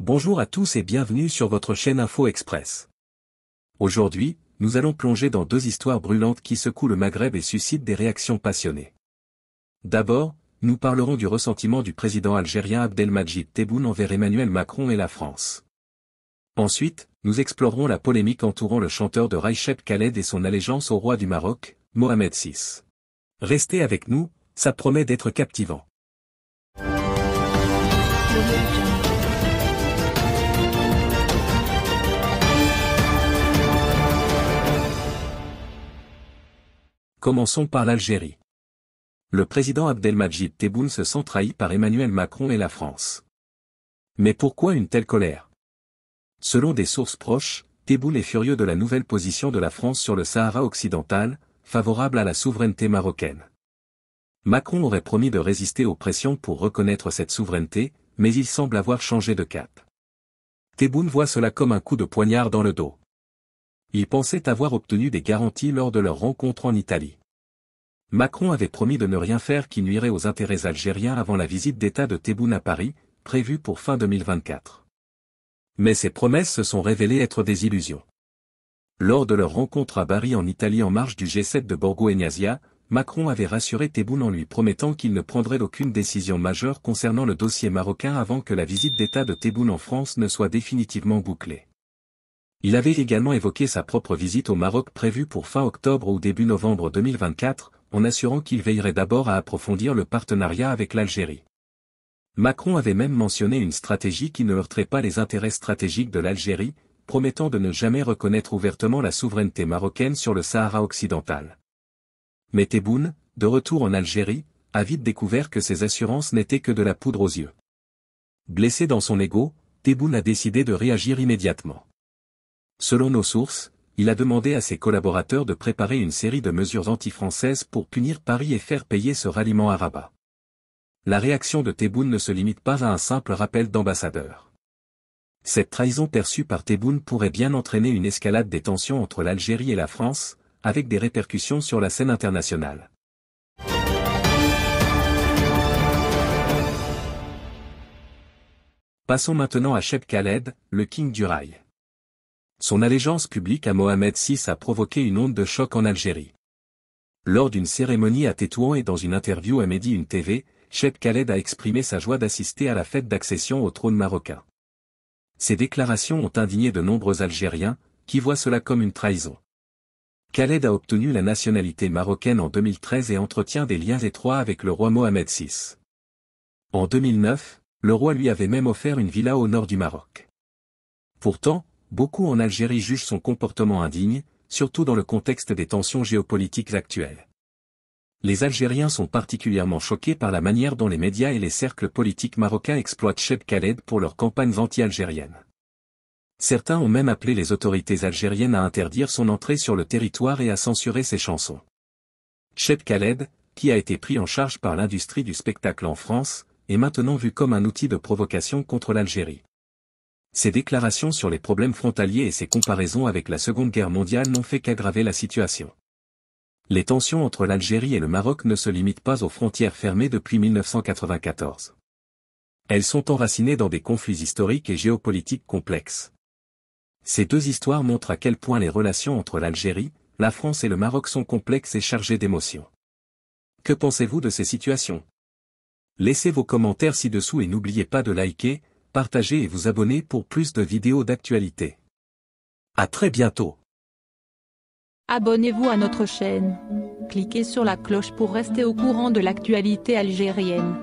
Bonjour à tous et bienvenue sur votre chaîne Info Express. Aujourd'hui, nous allons plonger dans deux histoires brûlantes qui secouent le Maghreb et suscitent des réactions passionnées. D'abord, nous parlerons du ressentiment du président algérien Abdelmajid Tebboune envers Emmanuel Macron et la France. Ensuite, nous explorerons la polémique entourant le chanteur de Raichep Khaled et son allégeance au roi du Maroc, Mohamed VI. Restez avec nous, ça promet d'être captivant. Commençons par l'Algérie. Le président Abdelmadjid Tebboune se sent trahi par Emmanuel Macron et la France. Mais pourquoi une telle colère Selon des sources proches, Tebboune est furieux de la nouvelle position de la France sur le Sahara occidental, favorable à la souveraineté marocaine. Macron aurait promis de résister aux pressions pour reconnaître cette souveraineté, mais il semble avoir changé de cap. Tebboune voit cela comme un coup de poignard dans le dos. Ils pensaient avoir obtenu des garanties lors de leur rencontre en Italie. Macron avait promis de ne rien faire qui nuirait aux intérêts algériens avant la visite d'État de Tebboune à Paris, prévue pour fin 2024. Mais ces promesses se sont révélées être des illusions. Lors de leur rencontre à Bari en Italie en marge du G7 de Borgo Egnazia, Macron avait rassuré Théboune en lui promettant qu'il ne prendrait aucune décision majeure concernant le dossier marocain avant que la visite d'État de Théboune en France ne soit définitivement bouclée. Il avait également évoqué sa propre visite au Maroc prévue pour fin octobre ou début novembre 2024, en assurant qu'il veillerait d'abord à approfondir le partenariat avec l'Algérie. Macron avait même mentionné une stratégie qui ne heurterait pas les intérêts stratégiques de l'Algérie, promettant de ne jamais reconnaître ouvertement la souveraineté marocaine sur le Sahara occidental. Mais Tebboune, de retour en Algérie, a vite découvert que ces assurances n'étaient que de la poudre aux yeux. Blessé dans son ego, Tebboune a décidé de réagir immédiatement. Selon nos sources, il a demandé à ses collaborateurs de préparer une série de mesures anti-françaises pour punir Paris et faire payer ce ralliement à Rabat. La réaction de Tebboune ne se limite pas à un simple rappel d'ambassadeur. Cette trahison perçue par Tebboune pourrait bien entraîner une escalade des tensions entre l'Algérie et la France, avec des répercussions sur la scène internationale. Passons maintenant à Cheb Khaled, le king du rail son allégeance publique à Mohamed VI a provoqué une onde de choc en Algérie. Lors d'une cérémonie à Tétouan et dans une interview à Mehdi Une TV, Cheikh Khaled a exprimé sa joie d'assister à la fête d'accession au trône marocain. Ses déclarations ont indigné de nombreux Algériens, qui voient cela comme une trahison. Khaled a obtenu la nationalité marocaine en 2013 et entretient des liens étroits avec le roi Mohamed VI. En 2009, le roi lui avait même offert une villa au nord du Maroc. Pourtant, beaucoup en Algérie jugent son comportement indigne, surtout dans le contexte des tensions géopolitiques actuelles. Les Algériens sont particulièrement choqués par la manière dont les médias et les cercles politiques marocains exploitent Cheb Khaled pour leurs campagnes anti-algériennes. Certains ont même appelé les autorités algériennes à interdire son entrée sur le territoire et à censurer ses chansons. Cheb Khaled, qui a été pris en charge par l'industrie du spectacle en France, est maintenant vu comme un outil de provocation contre l'Algérie. Ses déclarations sur les problèmes frontaliers et ses comparaisons avec la Seconde Guerre mondiale n'ont fait qu'aggraver la situation. Les tensions entre l'Algérie et le Maroc ne se limitent pas aux frontières fermées depuis 1994. Elles sont enracinées dans des conflits historiques et géopolitiques complexes. Ces deux histoires montrent à quel point les relations entre l'Algérie, la France et le Maroc sont complexes et chargées d'émotions. Que pensez-vous de ces situations Laissez vos commentaires ci-dessous et n'oubliez pas de liker, partagez et vous abonnez pour plus de vidéos d'actualité. À très bientôt. Abonnez-vous à notre chaîne. Cliquez sur la cloche pour rester au courant de l'actualité algérienne.